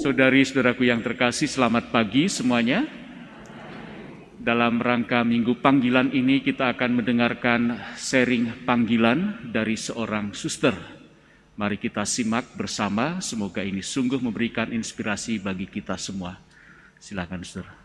Saudari-saudaraku yang terkasih, selamat pagi semuanya. Dalam rangka Minggu Panggilan ini kita akan mendengarkan sharing panggilan dari seorang suster. Mari kita simak bersama, semoga ini sungguh memberikan inspirasi bagi kita semua. Silakan, saudara.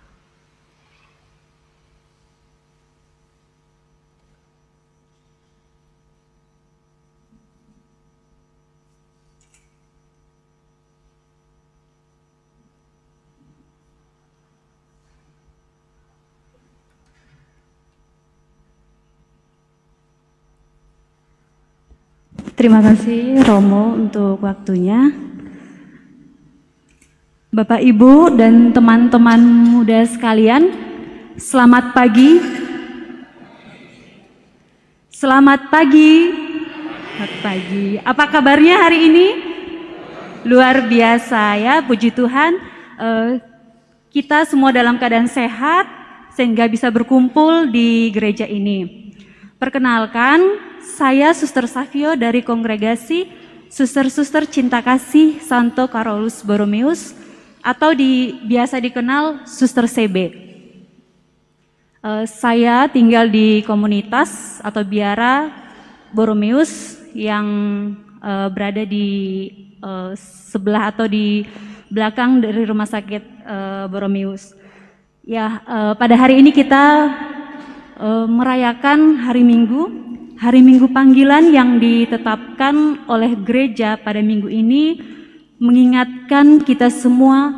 Terima kasih Romo untuk waktunya. Bapak Ibu dan teman-teman muda sekalian, selamat pagi. Selamat pagi. Selamat pagi. Apa kabarnya hari ini? Luar biasa ya, puji Tuhan. Eh, kita semua dalam keadaan sehat sehingga bisa berkumpul di gereja ini. Perkenalkan, saya Suster Savio dari Kongregasi Suster-Suster Cinta Kasih Santo Carolus Borromeus atau di, biasa dikenal Suster CB. Uh, eh, saya tinggal di komunitas atau biara Borromeus yang uh, berada di uh, sebelah atau di belakang dari rumah sakit uh, Borromeus. Ya, uh, pada hari ini kita uh, merayakan hari Minggu Hari Minggu Panggilan yang ditetapkan oleh gereja pada minggu ini mengingatkan kita semua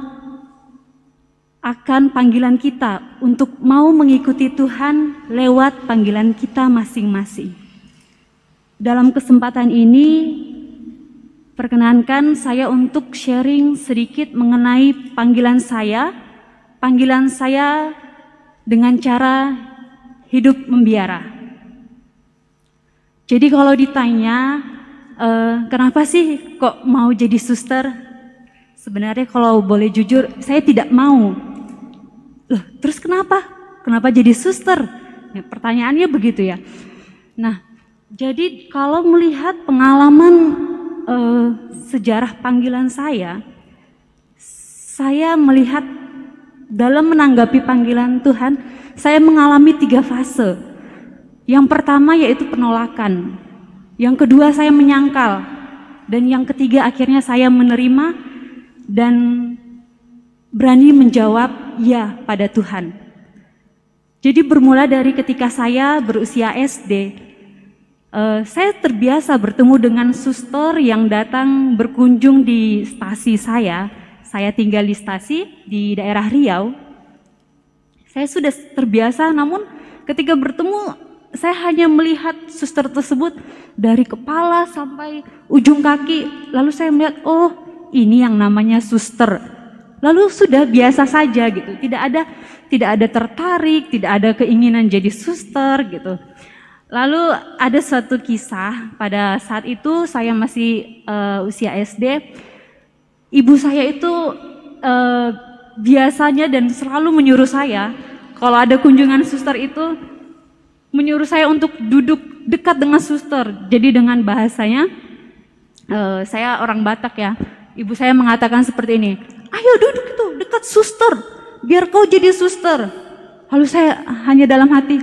akan panggilan kita untuk mau mengikuti Tuhan lewat panggilan kita masing-masing. Dalam kesempatan ini, perkenankan saya untuk sharing sedikit mengenai panggilan saya, panggilan saya dengan cara hidup membiara. Jadi kalau ditanya, uh, kenapa sih kok mau jadi suster? Sebenarnya kalau boleh jujur, saya tidak mau. Loh, terus kenapa? Kenapa jadi suster? Ya, pertanyaannya begitu ya. Nah, jadi kalau melihat pengalaman uh, sejarah panggilan saya, saya melihat dalam menanggapi panggilan Tuhan, saya mengalami tiga fase yang pertama yaitu penolakan. Yang kedua saya menyangkal. Dan yang ketiga akhirnya saya menerima dan berani menjawab ya pada Tuhan. Jadi bermula dari ketika saya berusia SD, uh, eh, saya terbiasa bertemu dengan suster yang datang berkunjung di stasi saya. Saya tinggal di stasi di daerah Riau. Saya sudah terbiasa, namun ketika bertemu saya hanya melihat suster tersebut dari kepala sampai ujung kaki. Lalu saya melihat, oh ini yang namanya suster. Lalu sudah biasa saja gitu, tidak ada tidak ada tertarik, tidak ada keinginan jadi suster gitu. Lalu ada suatu kisah pada saat itu saya masih uh, usia SD. Ibu saya itu uh, biasanya dan selalu menyuruh saya kalau ada kunjungan suster itu menyuruh saya untuk duduk dekat dengan suster. Jadi dengan bahasanya, uh, saya orang Batak ya, ibu saya mengatakan seperti ini, ayo duduk itu dekat suster, biar kau jadi suster. Lalu saya hanya dalam hati,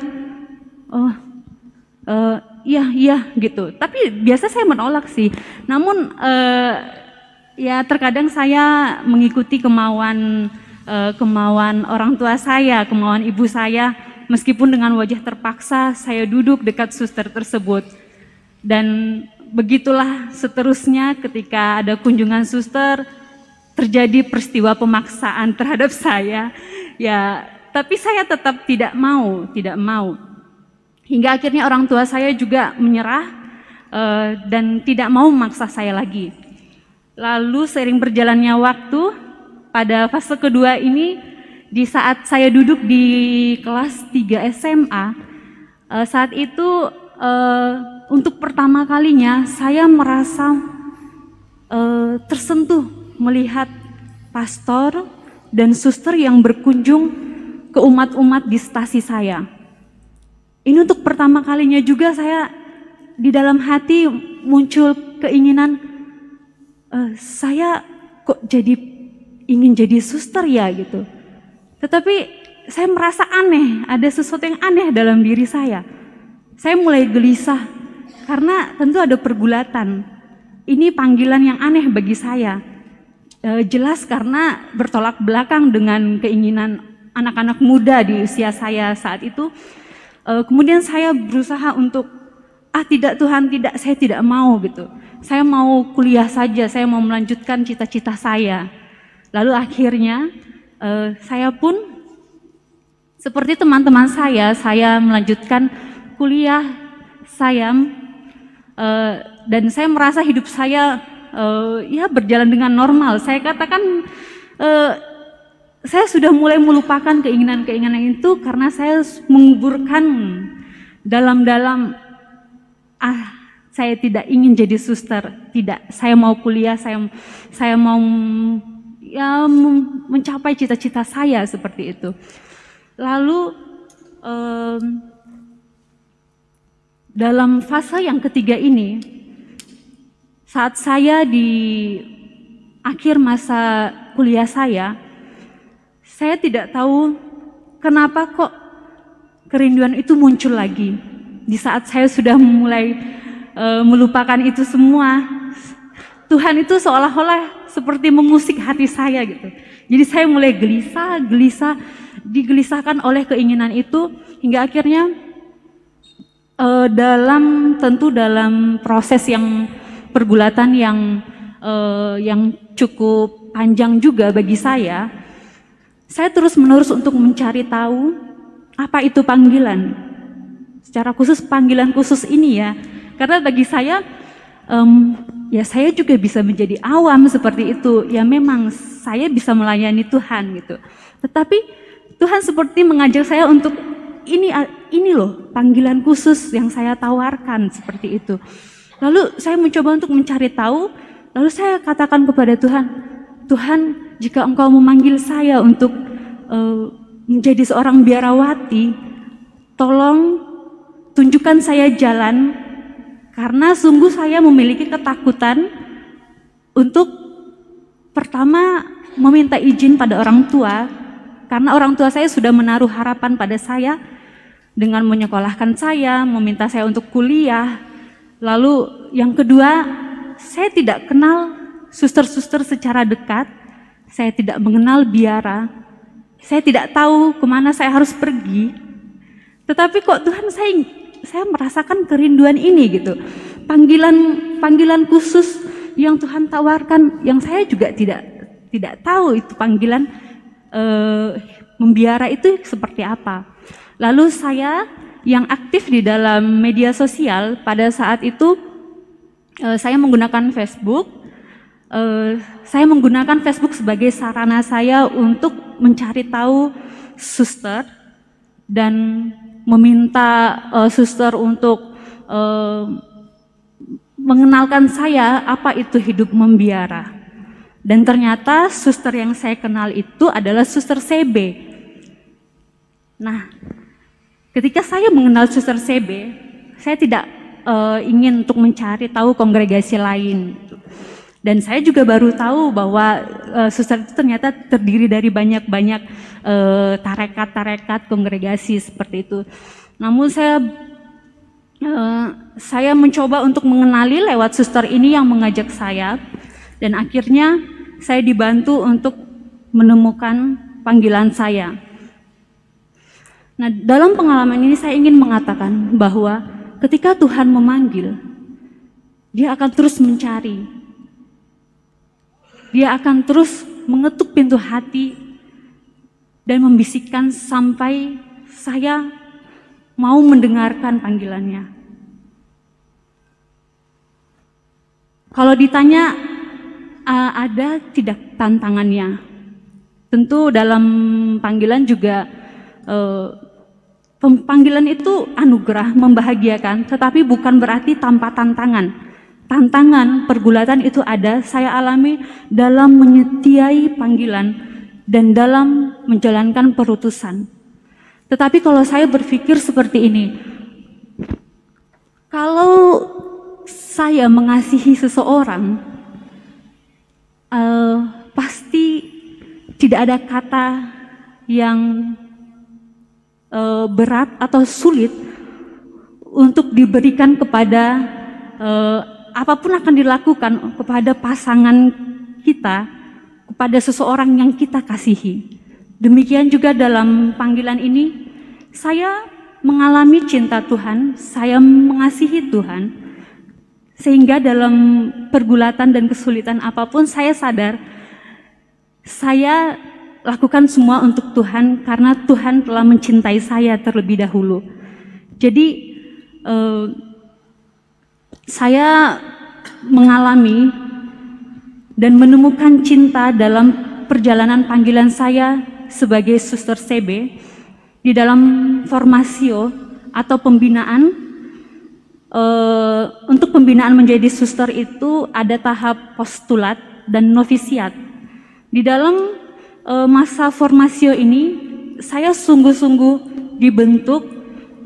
oh, uh, iya iya gitu. Tapi biasa saya menolak sih. Namun uh, ya terkadang saya mengikuti kemauan uh, kemauan orang tua saya, kemauan ibu saya meskipun dengan wajah terpaksa saya duduk dekat suster tersebut. Dan begitulah seterusnya ketika ada kunjungan suster terjadi peristiwa pemaksaan terhadap saya. Ya, tapi saya tetap tidak mau, tidak mau. Hingga akhirnya orang tua saya juga menyerah uh, dan tidak mau memaksa saya lagi. Lalu seiring berjalannya waktu, pada fase kedua ini di saat saya duduk di kelas 3 SMA, eh, saat itu eh, untuk pertama kalinya saya merasa eh, tersentuh melihat pastor dan suster yang berkunjung ke umat-umat di stasi saya. Ini untuk pertama kalinya juga saya di dalam hati muncul keinginan saya kok jadi ingin jadi suster ya gitu tetapi saya merasa aneh, ada sesuatu yang aneh dalam diri saya. Saya mulai gelisah karena tentu ada pergulatan. Ini panggilan yang aneh bagi saya. E, jelas karena bertolak belakang dengan keinginan anak-anak muda di usia saya saat itu. E, kemudian saya berusaha untuk ah tidak Tuhan tidak saya tidak mau gitu. Saya mau kuliah saja, saya mau melanjutkan cita-cita saya. Lalu akhirnya uh, saya pun seperti teman-teman saya, saya melanjutkan kuliah saya uh, eh, dan saya merasa hidup saya uh, ya berjalan dengan normal. Saya katakan uh, saya sudah mulai melupakan keinginan-keinginan itu karena saya menguburkan dalam-dalam ah saya tidak ingin jadi suster, tidak. Saya mau kuliah, saya saya mau ya mencapai cita-cita saya seperti itu. Lalu um, dalam fase yang ketiga ini, saat saya di akhir masa kuliah saya, saya tidak tahu kenapa kok kerinduan itu muncul lagi. Di saat saya sudah mulai uh, melupakan itu semua, Tuhan itu seolah-olah seperti mengusik hati saya gitu. Jadi saya mulai gelisah, gelisah, digelisahkan oleh keinginan itu hingga akhirnya uh, dalam tentu dalam proses yang pergulatan yang uh, yang cukup panjang juga bagi saya, saya terus-menerus untuk mencari tahu apa itu panggilan. Secara khusus panggilan khusus ini ya, karena bagi saya um, ya saya juga bisa menjadi awam seperti itu. Ya memang saya bisa melayani Tuhan gitu. Tetapi Tuhan seperti mengajak saya untuk ini ini loh panggilan khusus yang saya tawarkan seperti itu. Lalu saya mencoba untuk mencari tahu, lalu saya katakan kepada Tuhan, Tuhan jika engkau memanggil saya untuk uh, menjadi seorang biarawati, tolong tunjukkan saya jalan karena sungguh saya memiliki ketakutan untuk pertama meminta izin pada orang tua karena orang tua saya sudah menaruh harapan pada saya dengan menyekolahkan saya, meminta saya untuk kuliah. Lalu yang kedua, saya tidak kenal suster-suster secara dekat, saya tidak mengenal biara, saya tidak tahu kemana saya harus pergi. Tetapi kok Tuhan saya saya merasakan kerinduan ini gitu. Panggilan panggilan khusus yang Tuhan tawarkan yang saya juga tidak tidak tahu itu panggilan eh, membiara itu seperti apa. Lalu saya yang aktif di dalam media sosial pada saat itu eh, saya menggunakan Facebook. Eh, saya menggunakan Facebook sebagai sarana saya untuk mencari tahu suster dan meminta uh, suster untuk uh, mengenalkan saya apa itu hidup membiara. Dan ternyata suster yang saya kenal itu adalah suster CB. Nah, ketika saya mengenal suster CB, saya tidak uh, ingin untuk mencari tahu kongregasi lain. Dan saya juga baru tahu bahwa uh, suster itu ternyata terdiri dari banyak-banyak uh, tarekat-tarekat kongregasi seperti itu. Namun saya uh, saya mencoba untuk mengenali lewat suster ini yang mengajak saya dan akhirnya saya dibantu untuk menemukan panggilan saya. Nah, dalam pengalaman ini saya ingin mengatakan bahwa ketika Tuhan memanggil, dia akan terus mencari, dia akan terus mengetuk pintu hati dan membisikkan sampai saya mau mendengarkan panggilannya. Kalau ditanya ada tidak tantangannya, tentu dalam panggilan juga eh, panggilan itu anugerah membahagiakan, tetapi bukan berarti tanpa tantangan tantangan, pergulatan itu ada, saya alami dalam menyetiai panggilan dan dalam menjalankan perutusan. Tetapi kalau saya berpikir seperti ini, kalau saya mengasihi seseorang, uh, pasti tidak ada kata yang uh, berat atau sulit untuk diberikan kepada uh, apapun akan dilakukan kepada pasangan kita, kepada seseorang yang kita kasihi. Demikian juga dalam panggilan ini, saya mengalami cinta Tuhan, saya mengasihi Tuhan, sehingga dalam pergulatan dan kesulitan apapun saya sadar, saya lakukan semua untuk Tuhan karena Tuhan telah mencintai saya terlebih dahulu. Jadi, eh, saya mengalami dan menemukan cinta dalam perjalanan panggilan saya sebagai suster CB di dalam formasio atau pembinaan eh, untuk pembinaan menjadi suster itu ada tahap postulat dan novisiat. Di dalam eh, masa formasio ini saya sungguh-sungguh dibentuk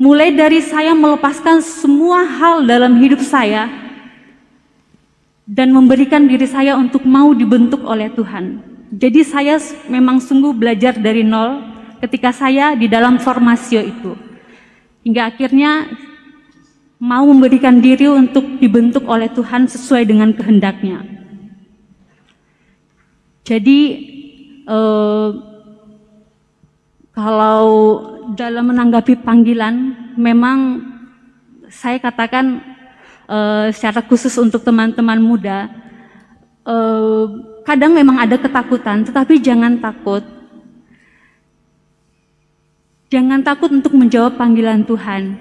mulai dari saya melepaskan semua hal dalam hidup saya dan memberikan diri saya untuk mau dibentuk oleh Tuhan. Jadi saya memang sungguh belajar dari nol ketika saya di dalam formasio itu. Hingga akhirnya mau memberikan diri untuk dibentuk oleh Tuhan sesuai dengan kehendaknya. Jadi eh, kalau dalam menanggapi panggilan memang saya katakan uh, secara khusus untuk teman-teman muda uh, kadang memang ada ketakutan tetapi jangan takut jangan takut untuk menjawab panggilan Tuhan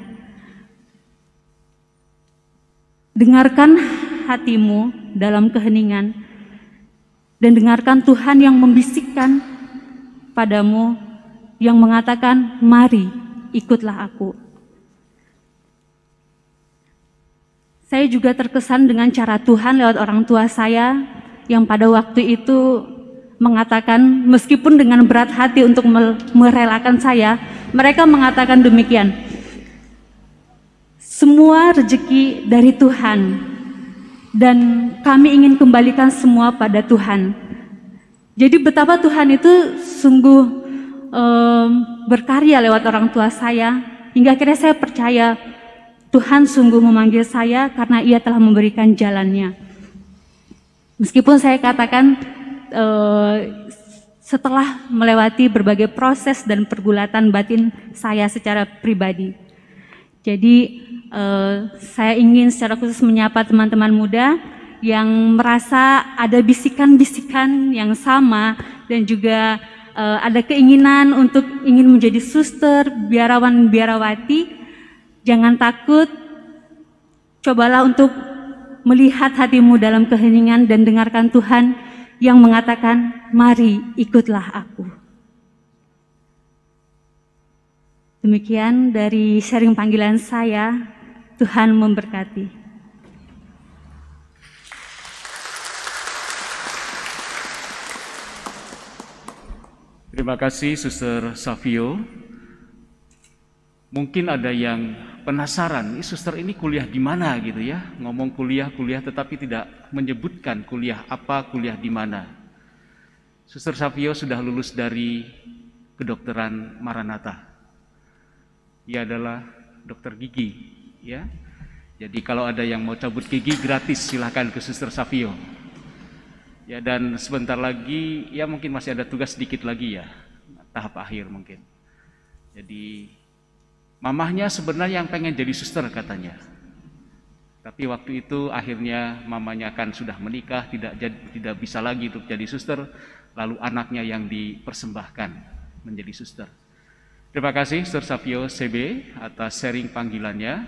dengarkan hatimu dalam keheningan dan dengarkan Tuhan yang membisikkan padamu yang mengatakan, "Mari, ikutlah aku." Saya juga terkesan dengan cara Tuhan lewat orang tua saya yang pada waktu itu mengatakan meskipun dengan berat hati untuk merelakan saya, mereka mengatakan demikian. Semua rezeki dari Tuhan dan kami ingin kembalikan semua pada Tuhan. Jadi betapa Tuhan itu sungguh um, berkarya lewat orang tua saya hingga akhirnya saya percaya Tuhan sungguh memanggil saya karena Ia telah memberikan jalannya. Meskipun saya katakan uh, setelah melewati berbagai proses dan pergulatan batin saya secara pribadi. Jadi uh, saya ingin secara khusus menyapa teman-teman muda yang merasa ada bisikan-bisikan yang sama dan juga uh, ada keinginan untuk ingin menjadi suster, biarawan, biarawati, jangan takut. Cobalah untuk melihat hatimu dalam keheningan dan dengarkan Tuhan yang mengatakan, "Mari, ikutlah aku." Demikian dari sharing panggilan saya. Tuhan memberkati. Terima kasih Suster Savio. Mungkin ada yang penasaran, ini suster ini kuliah di mana gitu ya? Ngomong kuliah-kuliah tetapi tidak menyebutkan kuliah apa, kuliah di mana. Suster Savio sudah lulus dari kedokteran Maranatha. Ia adalah dokter gigi, ya. Jadi kalau ada yang mau cabut gigi gratis silahkan ke Suster Savio. Ya dan sebentar lagi ya mungkin masih ada tugas sedikit lagi ya tahap akhir mungkin. Jadi mamahnya sebenarnya yang pengen jadi suster katanya. Tapi waktu itu akhirnya mamanya kan sudah menikah, tidak jadi, tidak bisa lagi untuk jadi suster, lalu anaknya yang dipersembahkan menjadi suster. Terima kasih Suster Savio CB atas sharing panggilannya.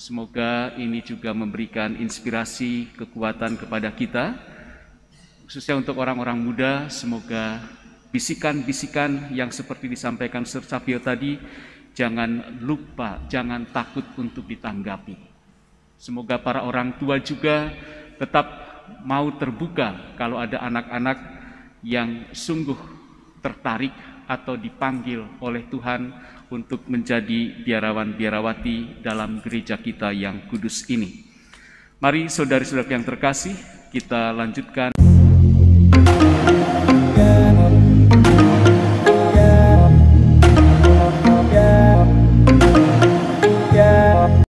Semoga ini juga memberikan inspirasi, kekuatan kepada kita khususnya untuk orang-orang muda, semoga bisikan-bisikan yang seperti disampaikan Sir Sapio tadi, jangan lupa, jangan takut untuk ditanggapi. Semoga para orang tua juga tetap mau terbuka kalau ada anak-anak yang sungguh tertarik atau dipanggil oleh Tuhan untuk menjadi biarawan-biarawati dalam gereja kita yang kudus ini. Mari saudari-saudara yang terkasih, kita lanjutkan